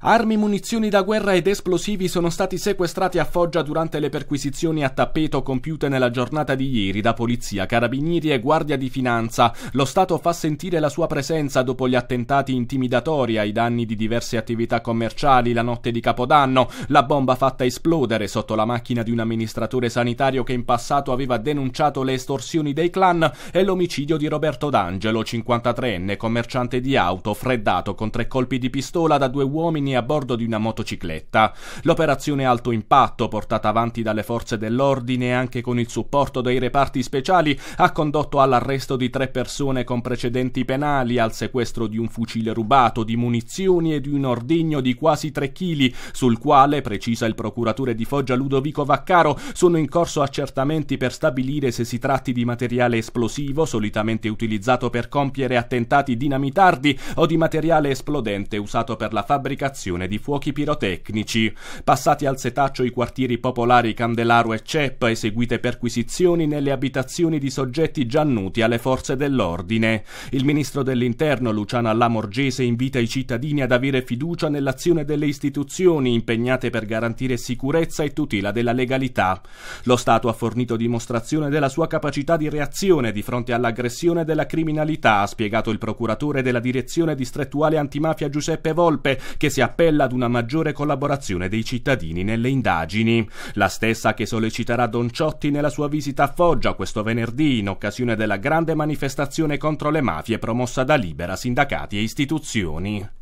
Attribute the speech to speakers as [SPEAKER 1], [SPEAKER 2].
[SPEAKER 1] Armi, munizioni da guerra ed esplosivi sono stati sequestrati a Foggia durante le perquisizioni a tappeto compiute nella giornata di ieri da polizia, carabinieri e guardia di finanza. Lo Stato fa sentire la sua presenza dopo gli attentati intimidatori ai danni di diverse attività commerciali la notte di Capodanno, la bomba fatta esplodere sotto la macchina di un amministratore sanitario che in passato aveva denunciato le estorsioni dei clan e l'omicidio di Roberto D'Angelo, 53enne, commerciante di auto, freddato con tre colpi di pistola da due uomini a bordo di una motocicletta. L'operazione alto impatto, portata avanti dalle forze dell'ordine anche con il supporto dei reparti speciali, ha condotto all'arresto di tre persone con precedenti penali, al sequestro di un fucile rubato, di munizioni e di un ordigno di quasi 3 kg, sul quale, precisa il procuratore di Foggia Ludovico Vaccaro, sono in corso accertamenti per stabilire se si tratti di materiale esplosivo, solitamente utilizzato per compiere attentati dinamitardi, o di materiale esplodente usato per la fabbricazione l'azione di fuochi pirotecnici. Passati al setaccio i quartieri popolari Candelaro e Ceppa, eseguite perquisizioni nelle abitazioni di soggetti già nuti alle forze dell'ordine. Il ministro dell'Interno Luciana Lamorgese invita i cittadini ad avere fiducia nell'azione delle istituzioni impegnate per garantire sicurezza e tutela della legalità. Lo Stato ha fornito dimostrazione della sua capacità di reazione di fronte all'aggressione della criminalità, ha spiegato il procuratore della direzione distrettuale antimafia Giuseppe Volpe, che si è appella ad una maggiore collaborazione dei cittadini nelle indagini, la stessa che solleciterà Don Ciotti nella sua visita a Foggia questo venerdì in occasione della grande manifestazione contro le mafie promossa da Libera, sindacati e istituzioni.